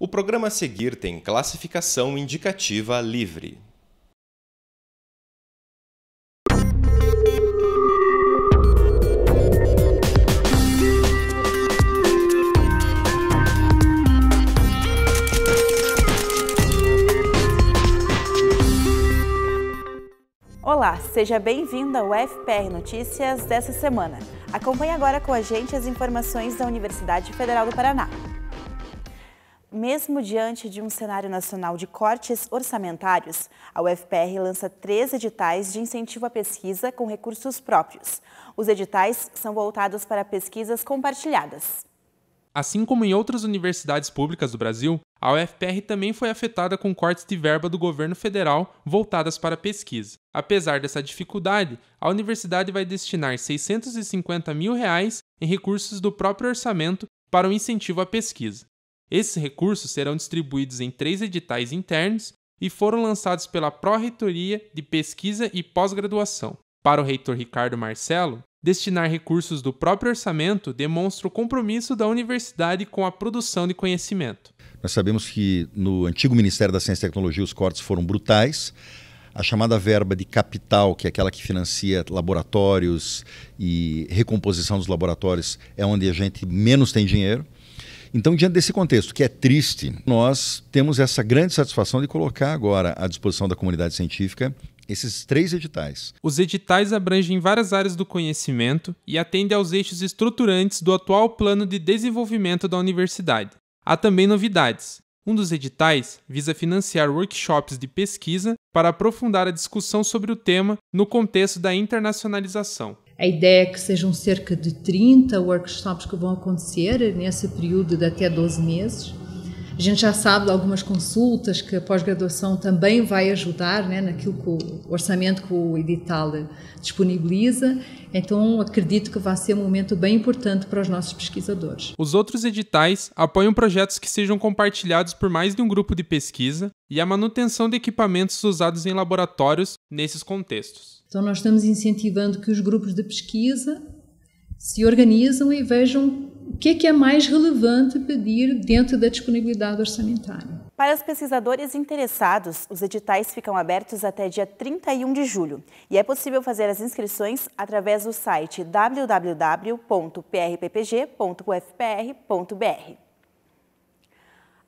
O programa a seguir tem classificação indicativa livre. Olá, seja bem-vindo ao FPR Notícias dessa semana. Acompanhe agora com a gente as informações da Universidade Federal do Paraná. Mesmo diante de um cenário nacional de cortes orçamentários, a UFPR lança três editais de incentivo à pesquisa com recursos próprios. Os editais são voltados para pesquisas compartilhadas. Assim como em outras universidades públicas do Brasil, a UFPR também foi afetada com cortes de verba do governo federal voltadas para pesquisa. Apesar dessa dificuldade, a universidade vai destinar 650 mil reais em recursos do próprio orçamento para o incentivo à pesquisa. Esses recursos serão distribuídos em três editais internos e foram lançados pela Pró-Reitoria de Pesquisa e Pós-Graduação. Para o reitor Ricardo Marcelo, destinar recursos do próprio orçamento demonstra o compromisso da universidade com a produção de conhecimento. Nós sabemos que no antigo Ministério da Ciência e Tecnologia os cortes foram brutais. A chamada verba de capital, que é aquela que financia laboratórios e recomposição dos laboratórios, é onde a gente menos tem dinheiro. Então, diante desse contexto, que é triste, nós temos essa grande satisfação de colocar agora à disposição da comunidade científica esses três editais. Os editais abrangem várias áreas do conhecimento e atendem aos eixos estruturantes do atual plano de desenvolvimento da universidade. Há também novidades. Um dos editais visa financiar workshops de pesquisa para aprofundar a discussão sobre o tema no contexto da internacionalização. A ideia é que sejam cerca de 30 workshops que vão acontecer nesse período de até 12 meses. A gente já sabe de algumas consultas que a pós-graduação também vai ajudar né, naquilo que o orçamento que o edital disponibiliza. Então, acredito que vai ser um momento bem importante para os nossos pesquisadores. Os outros editais apoiam projetos que sejam compartilhados por mais de um grupo de pesquisa e a manutenção de equipamentos usados em laboratórios nesses contextos. Então, nós estamos incentivando que os grupos de pesquisa se organizam e vejam o que é, que é mais relevante pedir dentro da disponibilidade orçamentária. Para os pesquisadores interessados, os editais ficam abertos até dia 31 de julho e é possível fazer as inscrições através do site www.prppg.ufpr.br.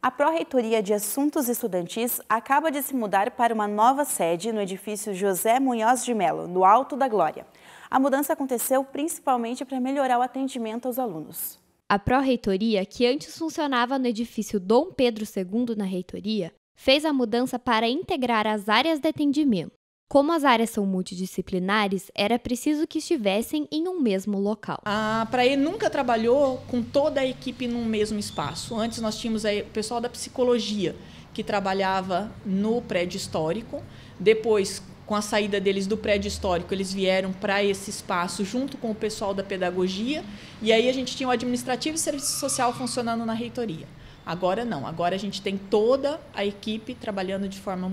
A Pró-Reitoria de Assuntos Estudantis acaba de se mudar para uma nova sede no edifício José Munhoz de Melo, no Alto da Glória. A mudança aconteceu principalmente para melhorar o atendimento aos alunos. A Pró-Reitoria, que antes funcionava no edifício Dom Pedro II na Reitoria, fez a mudança para integrar as áreas de atendimento. Como as áreas são multidisciplinares, era preciso que estivessem em um mesmo local. A Praê nunca trabalhou com toda a equipe num mesmo espaço. Antes nós tínhamos o pessoal da psicologia, que trabalhava no prédio histórico. Depois, com a saída deles do prédio histórico, eles vieram para esse espaço junto com o pessoal da pedagogia. E aí a gente tinha o administrativo e serviço social funcionando na reitoria. Agora não, agora a gente tem toda a equipe trabalhando de forma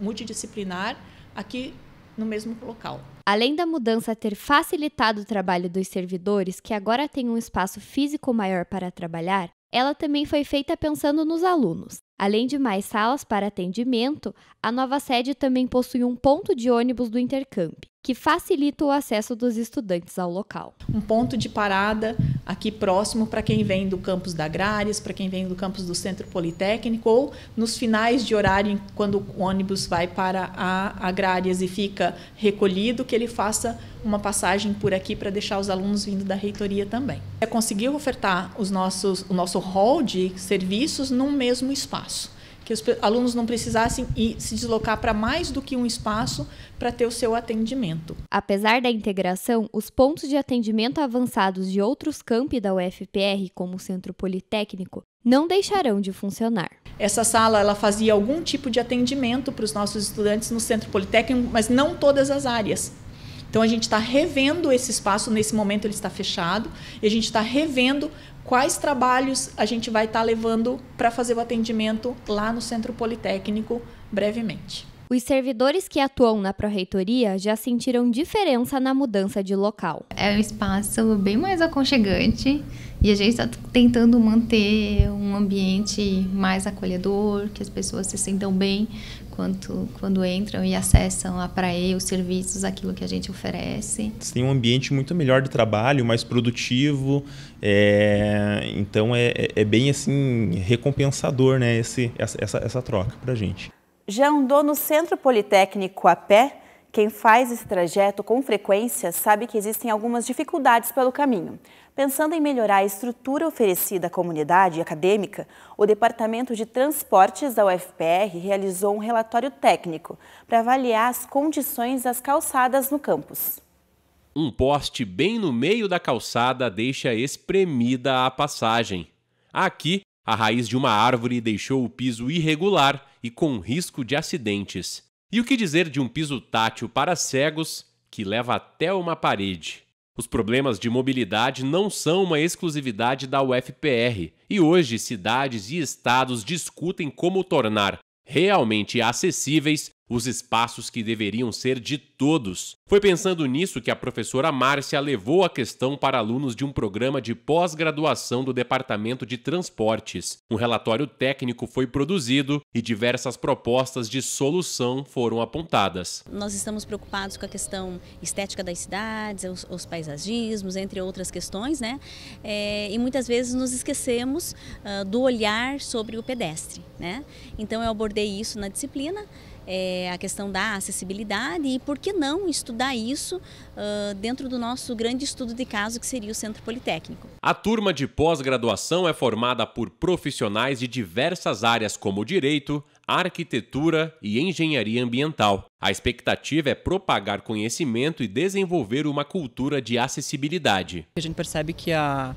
multidisciplinar aqui no mesmo local. Além da mudança ter facilitado o trabalho dos servidores, que agora têm um espaço físico maior para trabalhar, ela também foi feita pensando nos alunos. Além de mais salas para atendimento, a nova sede também possui um ponto de ônibus do intercâmbio que facilita o acesso dos estudantes ao local. Um ponto de parada aqui próximo para quem vem do campus da Agrárias, para quem vem do campus do Centro Politécnico ou nos finais de horário, quando o ônibus vai para a Agrárias e fica recolhido, que ele faça uma passagem por aqui para deixar os alunos vindo da reitoria também. É conseguir ofertar os nossos, o nosso hall de serviços num mesmo espaço que os alunos não precisassem ir, se deslocar para mais do que um espaço para ter o seu atendimento. Apesar da integração, os pontos de atendimento avançados de outros campi da UFPR, como o Centro Politécnico, não deixarão de funcionar. Essa sala ela fazia algum tipo de atendimento para os nossos estudantes no Centro Politécnico, mas não todas as áreas. Então a gente está revendo esse espaço, nesse momento ele está fechado, e a gente está revendo quais trabalhos a gente vai estar tá levando para fazer o atendimento lá no Centro Politécnico brevemente. Os servidores que atuam na Proreitoria já sentiram diferença na mudança de local. É um espaço bem mais aconchegante e a gente está tentando manter um ambiente mais acolhedor, que as pessoas se sintam bem quando quando entram e acessam a praia, os serviços, aquilo que a gente oferece. Tem um ambiente muito melhor de trabalho, mais produtivo, é, então é, é, é bem assim recompensador né, esse, essa, essa troca para a gente. Já andou no Centro Politécnico a pé? Quem faz esse trajeto com frequência sabe que existem algumas dificuldades pelo caminho. Pensando em melhorar a estrutura oferecida à comunidade acadêmica, o Departamento de Transportes da UFPR realizou um relatório técnico para avaliar as condições das calçadas no campus. Um poste bem no meio da calçada deixa espremida a passagem. Aqui, a raiz de uma árvore deixou o piso irregular e com risco de acidentes. E o que dizer de um piso tátil para cegos que leva até uma parede? Os problemas de mobilidade não são uma exclusividade da UFPR e hoje cidades e estados discutem como tornar realmente acessíveis os espaços que deveriam ser de todos. Foi pensando nisso que a professora Márcia levou a questão para alunos de um programa de pós-graduação do Departamento de Transportes. Um relatório técnico foi produzido e diversas propostas de solução foram apontadas. Nós estamos preocupados com a questão estética das cidades, os, os paisagismos, entre outras questões, né? É, e muitas vezes nos esquecemos uh, do olhar sobre o pedestre, né? Então eu abordei isso na disciplina é, a questão da acessibilidade e por que não estudar isso uh, dentro do nosso grande estudo de caso que seria o Centro Politécnico. A turma de pós-graduação é formada por profissionais de diversas áreas como direito, arquitetura e engenharia ambiental. A expectativa é propagar conhecimento e desenvolver uma cultura de acessibilidade. A gente percebe que a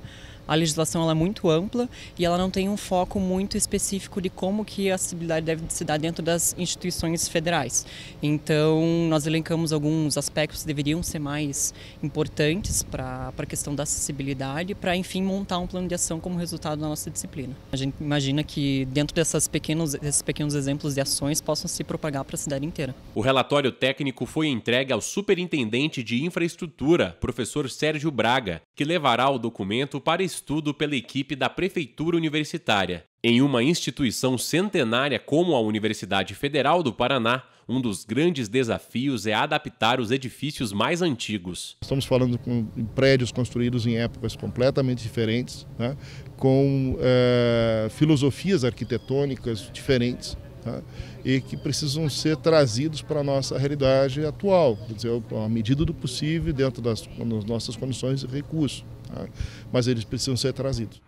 a legislação ela é muito ampla e ela não tem um foco muito específico de como que a acessibilidade deve se dar dentro das instituições federais. Então, nós elencamos alguns aspectos que deveriam ser mais importantes para a questão da acessibilidade, para, enfim, montar um plano de ação como resultado da nossa disciplina. A gente imagina que dentro dessas pequenos, desses pequenos exemplos de ações possam se propagar para a cidade inteira. O relatório técnico foi entregue ao superintendente de infraestrutura, professor Sérgio Braga, que levará o documento para estudo pela equipe da Prefeitura Universitária. Em uma instituição centenária como a Universidade Federal do Paraná, um dos grandes desafios é adaptar os edifícios mais antigos. Estamos falando com prédios construídos em épocas completamente diferentes, né? com é, filosofias arquitetônicas diferentes. Tá? e que precisam ser trazidos para a nossa realidade atual, quer dizer, à medida do possível, dentro das, das nossas condições e recursos mas eles precisam ser trazidos.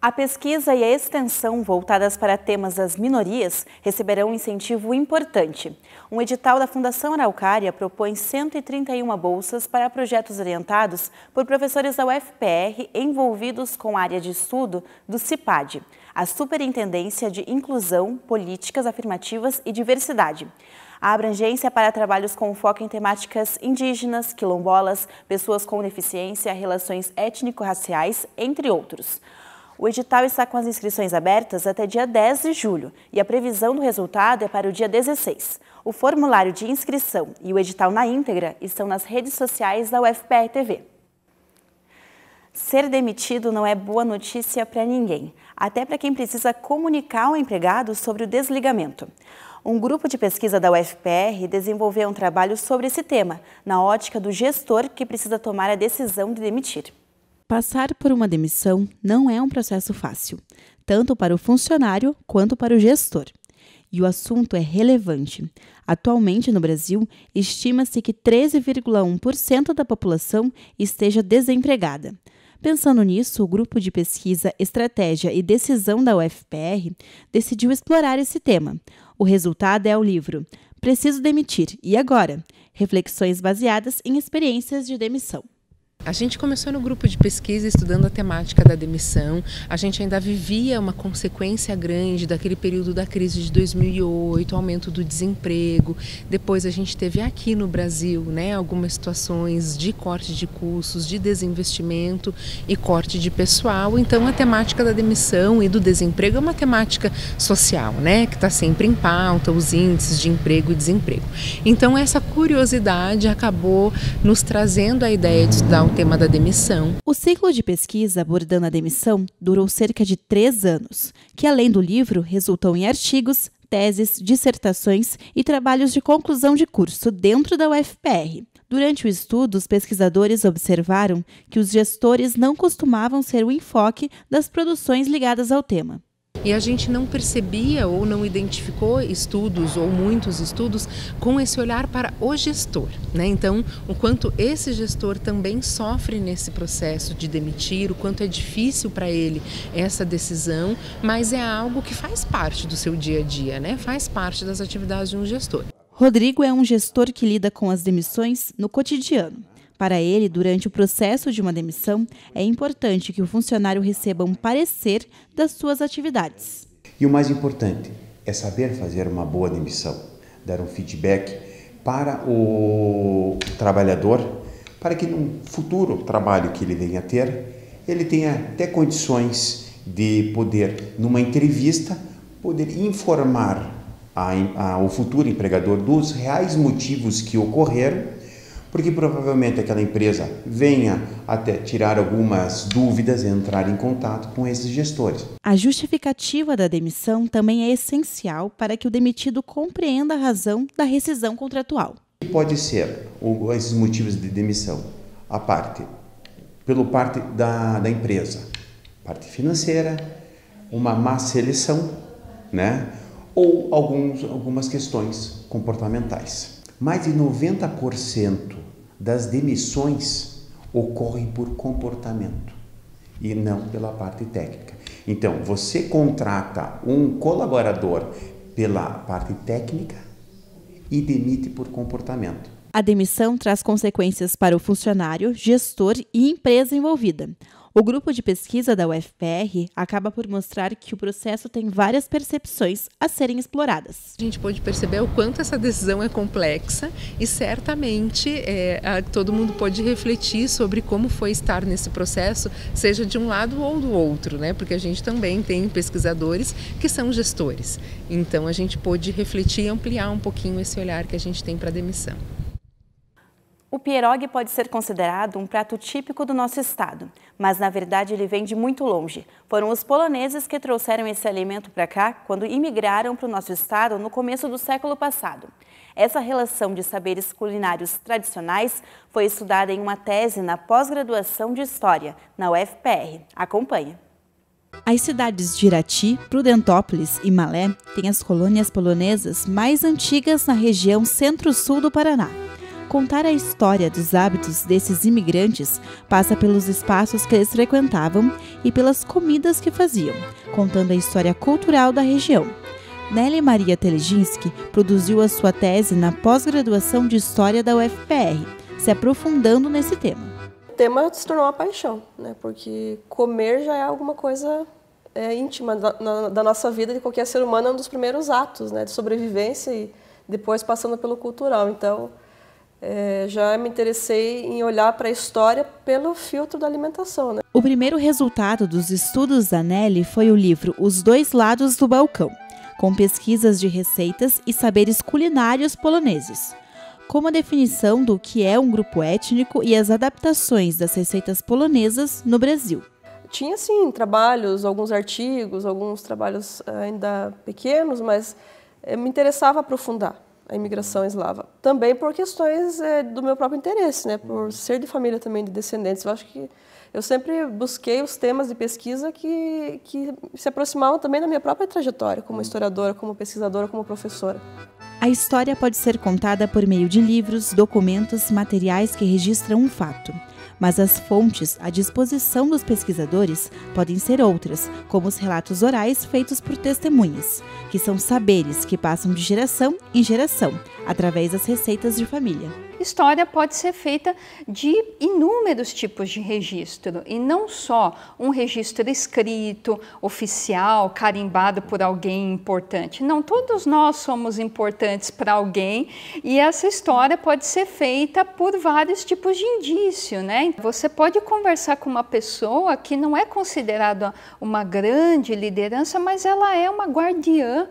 A pesquisa e a extensão voltadas para temas das minorias receberão um incentivo importante. Um edital da Fundação Araucária propõe 131 bolsas para projetos orientados por professores da UFPR envolvidos com a área de estudo do CIPAD, a Superintendência de Inclusão, Políticas Afirmativas e Diversidade. A abrangência para trabalhos com foco em temáticas indígenas, quilombolas, pessoas com deficiência, relações étnico-raciais, entre outros. O edital está com as inscrições abertas até dia 10 de julho e a previsão do resultado é para o dia 16. O formulário de inscrição e o edital na íntegra estão nas redes sociais da UFPR TV. Ser demitido não é boa notícia para ninguém, até para quem precisa comunicar ao empregado sobre o desligamento. Um grupo de pesquisa da UFPR desenvolveu um trabalho sobre esse tema, na ótica do gestor que precisa tomar a decisão de demitir. Passar por uma demissão não é um processo fácil, tanto para o funcionário quanto para o gestor e o assunto é relevante. Atualmente, no Brasil, estima-se que 13,1% da população esteja desempregada. Pensando nisso, o grupo de pesquisa Estratégia e Decisão da UFPR decidiu explorar esse tema. O resultado é o livro Preciso Demitir e Agora? Reflexões baseadas em experiências de demissão. A gente começou no grupo de pesquisa estudando a temática da demissão. A gente ainda vivia uma consequência grande daquele período da crise de 2008, aumento do desemprego. Depois a gente teve aqui no Brasil, né, algumas situações de corte de cursos, de desinvestimento e corte de pessoal. Então a temática da demissão e do desemprego é uma temática social, né, que está sempre em pauta, os índices de emprego e desemprego. Então essa curiosidade acabou nos trazendo a ideia de estudar o tema da demissão. O ciclo de pesquisa abordando a demissão durou cerca de três anos, que além do livro resultou em artigos, teses, dissertações e trabalhos de conclusão de curso dentro da UFPR. Durante o estudo, os pesquisadores observaram que os gestores não costumavam ser o enfoque das produções ligadas ao tema. E a gente não percebia ou não identificou estudos ou muitos estudos com esse olhar para o gestor. Né? Então, o quanto esse gestor também sofre nesse processo de demitir, o quanto é difícil para ele essa decisão, mas é algo que faz parte do seu dia a dia, né? faz parte das atividades de um gestor. Rodrigo é um gestor que lida com as demissões no cotidiano. Para ele, durante o processo de uma demissão, é importante que o funcionário receba um parecer das suas atividades. E o mais importante é saber fazer uma boa demissão, dar um feedback para o trabalhador, para que no futuro trabalho que ele venha a ter, ele tenha até condições de poder, numa entrevista, poder informar a, a, o futuro empregador dos reais motivos que ocorreram porque provavelmente aquela empresa venha até tirar algumas dúvidas e entrar em contato com esses gestores. A justificativa da demissão também é essencial para que o demitido compreenda a razão da rescisão contratual. pode ser o, esses motivos de demissão? A parte, pelo parte da, da empresa, parte financeira, uma má seleção, né? ou alguns, algumas questões comportamentais mais de 90% das demissões ocorrem por comportamento e não pela parte técnica. Então, você contrata um colaborador pela parte técnica e demite por comportamento. A demissão traz consequências para o funcionário, gestor e empresa envolvida. O grupo de pesquisa da UFPR acaba por mostrar que o processo tem várias percepções a serem exploradas. A gente pôde perceber o quanto essa decisão é complexa e certamente é, a, todo mundo pode refletir sobre como foi estar nesse processo, seja de um lado ou do outro, né? Porque a gente também tem pesquisadores que são gestores. Então a gente pôde refletir e ampliar um pouquinho esse olhar que a gente tem para a demissão. O pierogi pode ser considerado um prato típico do nosso estado, mas na verdade ele vem de muito longe. Foram os poloneses que trouxeram esse alimento para cá quando imigraram para o nosso estado no começo do século passado. Essa relação de saberes culinários tradicionais foi estudada em uma tese na pós-graduação de História, na UFPR. Acompanhe. As cidades de Irati, Prudentópolis e Malé têm as colônias polonesas mais antigas na região centro-sul do Paraná. Contar a história dos hábitos desses imigrantes passa pelos espaços que eles frequentavam e pelas comidas que faziam, contando a história cultural da região. Nelly Maria Teleginski produziu a sua tese na pós-graduação de História da UFPR, se aprofundando nesse tema. O tema se tornou uma paixão, né? porque comer já é alguma coisa é, íntima da, na, da, nossa vida de qualquer ser humano, é um dos primeiros atos né? de sobrevivência e depois passando pelo cultural. Então, é, já me interessei em olhar para a história pelo filtro da alimentação. Né? O primeiro resultado dos estudos da Nelly foi o livro Os Dois Lados do Balcão, com pesquisas de receitas e saberes culinários poloneses, como a definição do que é um grupo étnico e as adaptações das receitas polonesas no Brasil. Tinha sim trabalhos, alguns artigos, alguns trabalhos ah, ainda pequenos, mas eh, me interessava aprofundar a imigração eslava. Também por questões é, do meu próprio interesse, né? Por uhum. ser de família também de descendentes. Eu acho que eu sempre busquei os temas de pesquisa que, que se aproximavam também da minha própria trajetória, como uhum. historiadora, como pesquisadora, como professora. A história pode ser contada por meio de livros, documentos, materiais que registram um fato mas as fontes à disposição dos pesquisadores podem ser outras, como os relatos orais feitos por testemunhas, que são saberes que passam de geração em geração, através das receitas de família. História pode ser feita de inúmeros tipos de registro e não só um registro escrito, oficial, carimbado por alguém importante. Não, todos nós somos importantes para alguém e essa história pode ser feita por vários tipos de indício, né? Você pode conversar com uma pessoa que não é considerada uma grande liderança, mas ela é uma guardiã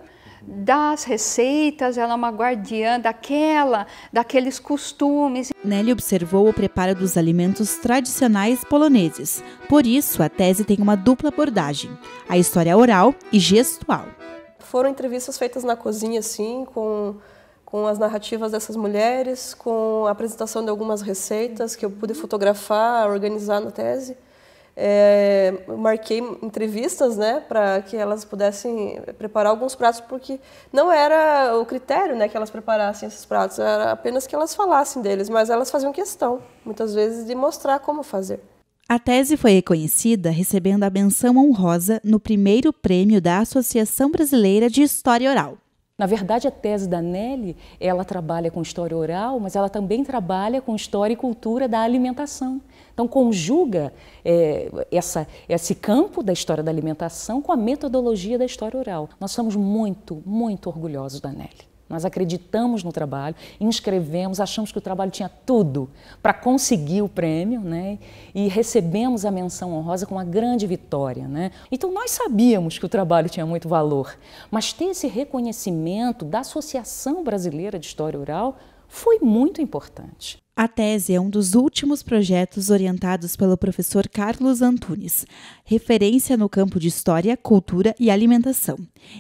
das receitas, ela é uma guardiã daquela, daqueles costumes. Nelly observou o preparo dos alimentos tradicionais poloneses. Por isso, a tese tem uma dupla abordagem: a história oral e gestual. Foram entrevistas feitas na cozinha, assim, com com as narrativas dessas mulheres, com a apresentação de algumas receitas que eu pude fotografar, organizar na tese é, marquei entrevistas, né, para que elas pudessem preparar alguns pratos, porque não era o critério, né, que elas preparassem esses pratos, era apenas que elas falassem deles, mas elas faziam questão, muitas vezes, de mostrar como fazer. A tese foi reconhecida recebendo a benção honrosa no primeiro prêmio da Associação Brasileira de História Oral. Na verdade, a tese da Nelly, ela trabalha com história oral, mas ela também trabalha com história e cultura da alimentação. Então, conjuga é, essa, esse campo da história da alimentação com a metodologia da história oral. Nós somos muito, muito orgulhosos da Nelly. Nós acreditamos no trabalho, inscrevemos, achamos que o trabalho tinha tudo para conseguir o prêmio, né? E recebemos a menção honrosa com uma grande vitória, né? Então nós sabíamos que o trabalho tinha muito valor, mas ter esse reconhecimento da Associação Brasileira de História Oral foi muito importante. A tese é um dos últimos projetos orientados pelo professor Carlos Antunes, referência no campo de História, Cultura e Alimentação,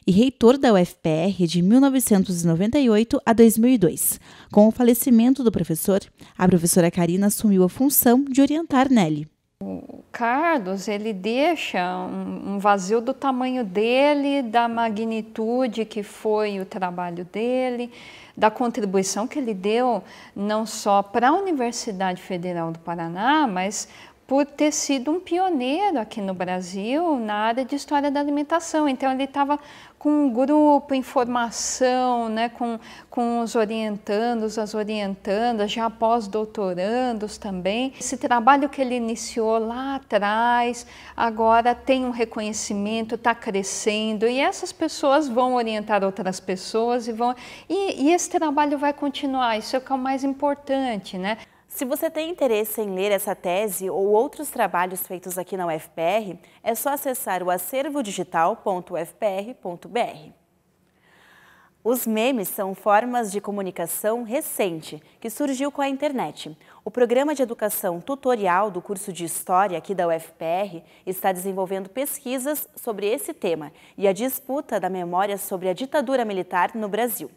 e reitor da UFPR de 1998 a 2002. Com o falecimento do professor, a professora Karina assumiu a função de orientar Nelly. O Carlos, ele deixa um vazio do tamanho dele, da magnitude que foi o trabalho dele, da contribuição que ele deu não só para a Universidade Federal do Paraná, mas por ter sido um pioneiro aqui no Brasil na área de história da alimentação. Então, ele estava com um grupo, formação, né, com, com os orientandos, as orientandas, já pós-doutorandos também. Esse trabalho que ele iniciou lá atrás, agora tem um reconhecimento, está crescendo, e essas pessoas vão orientar outras pessoas e vão. E, e esse trabalho vai continuar, isso é o que é o mais importante, né? Se você tem interesse em ler essa tese ou outros trabalhos feitos aqui na UFPR, é só acessar o acervodigital.ufpr.br. Os memes são formas de comunicação recente que surgiu com a internet. O programa de educação tutorial do curso de História aqui da UFPR está desenvolvendo pesquisas sobre esse tema e a disputa da memória sobre a ditadura militar no Brasil.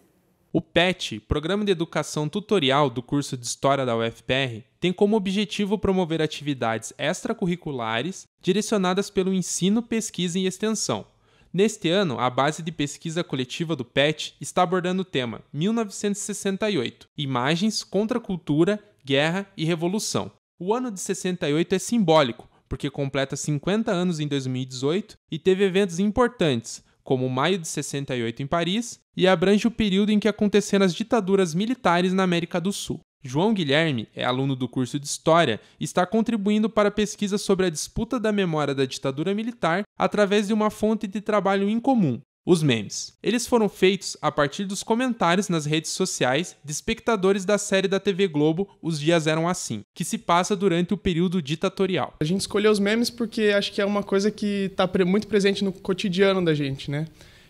O PET, Programa de Educação Tutorial do curso de História da UFPR, tem como objetivo promover atividades extracurriculares direcionadas pelo ensino, pesquisa e extensão. Neste ano, a base de pesquisa coletiva do PET está abordando o tema 1968: Imagens, Contracultura, Guerra e Revolução. O ano de 68 é simbólico, porque completa 50 anos em 2018 e teve eventos importantes, como Maio de 68 em Paris, e abrange o período em que aconteceram as ditaduras militares na América do Sul. João Guilherme é aluno do curso de História e está contribuindo para pesquisas sobre a disputa da memória da ditadura militar através de uma fonte de trabalho incomum, os memes. Eles foram feitos a partir dos comentários nas redes sociais de espectadores da série da TV Globo Os Dias Eram Assim, que se passa durante o período ditatorial. A gente escolheu os memes porque acho que é uma coisa que está muito presente no cotidiano da gente, né?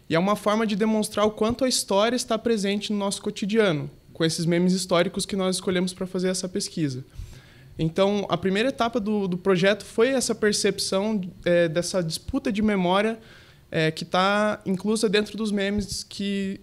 E é uma forma de demonstrar o quanto a história está presente no nosso cotidiano, com esses memes históricos que nós escolhemos para fazer essa pesquisa. Então, a primeira etapa do, do projeto foi essa percepção é, dessa disputa de memória é, que está inclusa dentro dos memes que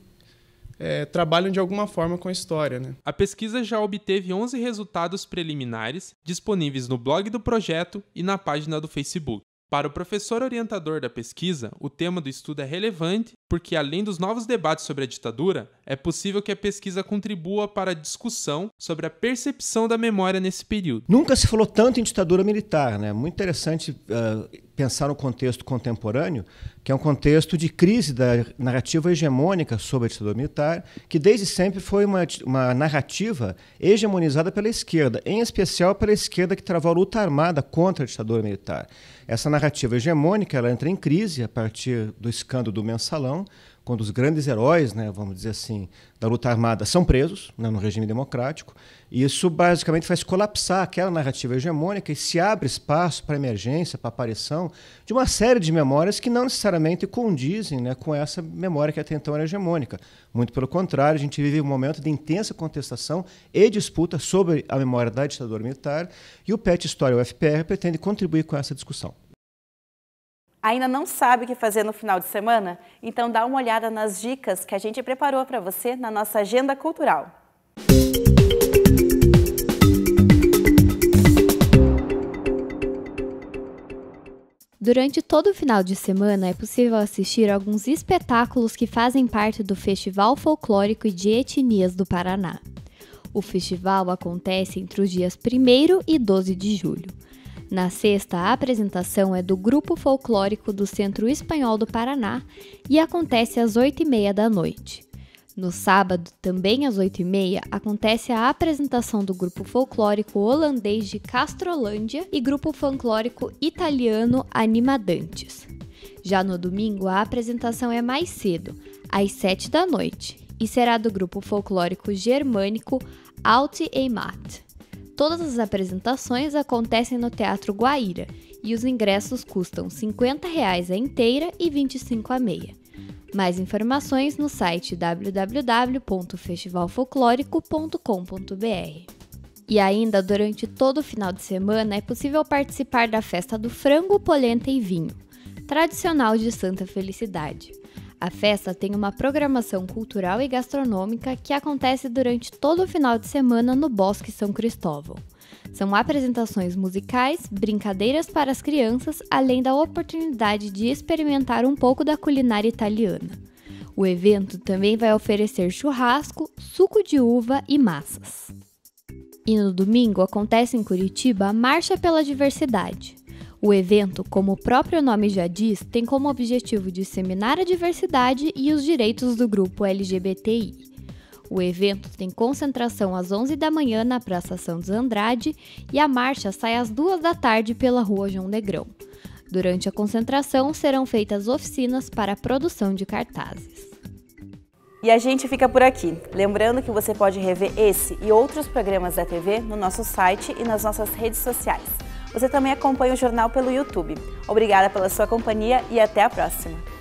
é, trabalham de alguma forma com a história. Né? A pesquisa já obteve 11 resultados preliminares disponíveis no blog do projeto e na página do Facebook. Para o professor orientador da pesquisa, o tema do estudo é relevante porque, além dos novos debates sobre a ditadura, é possível que a pesquisa contribua para a discussão sobre a percepção da memória nesse período. Nunca se falou tanto em ditadura militar, né? Muito interessante uh, pensar no contexto contemporâneo, que é um contexto de crise da narrativa hegemônica sobre a ditadura militar, que desde sempre foi uma, uma narrativa hegemonizada pela esquerda, em especial pela esquerda que travou a luta armada contra a ditadura militar. Essa narrativa hegemônica ela entra em crise a partir do escândalo do mensalão, quando os grandes heróis, né, vamos dizer assim, da luta armada são presos né, no regime democrático, isso basicamente faz colapsar aquela narrativa hegemônica e se abre espaço para emergência, para aparição de uma série de memórias que não necessariamente condizem né, com essa memória que até então era hegemônica. Muito pelo contrário, a gente vive um momento de intensa contestação e disputa sobre a memória da ditadura militar e o PET História, o FPR, pretende contribuir com essa discussão. Ainda não sabe o que fazer no final de semana? Então dá uma olhada nas dicas que a gente preparou para você na nossa agenda cultural. Durante todo o final de semana é possível assistir alguns espetáculos que fazem parte do Festival Folclórico e de Etnias do Paraná. O festival acontece entre os dias 1 e 12 de julho. Na sexta, a apresentação é do Grupo Folclórico do Centro Espanhol do Paraná e acontece às 8h30 da noite. No sábado, também às 8h30, acontece a apresentação do grupo folclórico holandês de Castrolândia e grupo folclórico italiano Animadantes. Já no domingo, a apresentação é mais cedo, às 7 da noite, e será do grupo folclórico germânico Alte Heimat. Todas as apresentações acontecem no Teatro Guaíra e os ingressos custam R$ 50 a inteira e R$ 25 a meia. Mais informações no site www.festivalfolclórico.com.br. E ainda durante todo o final de semana é possível participar da festa do frango, polenta e vinho, tradicional de Santa Felicidade. A festa tem uma programação cultural e gastronômica que acontece durante todo o final de semana no Bosque São Cristóvão. São apresentações musicais, brincadeiras para as crianças, além da oportunidade de experimentar um pouco da culinária italiana. O evento também vai oferecer churrasco, suco de uva e massas. E no domingo acontece em Curitiba a Marcha pela Diversidade. O evento, como o próprio nome já diz, tem como objetivo disseminar a diversidade e os direitos do grupo LGBTI. O evento tem concentração às 11 da manhã na Praça Santos Andrade e a marcha sai às 2 da tarde pela Rua João Negrão. Durante a concentração serão feitas oficinas para a produção de cartazes. E a gente fica por aqui. Lembrando que você pode rever esse e outros programas da TV no nosso site e nas nossas redes sociais. Você também acompanha o jornal pelo YouTube. Obrigada pela sua companhia e até a próxima!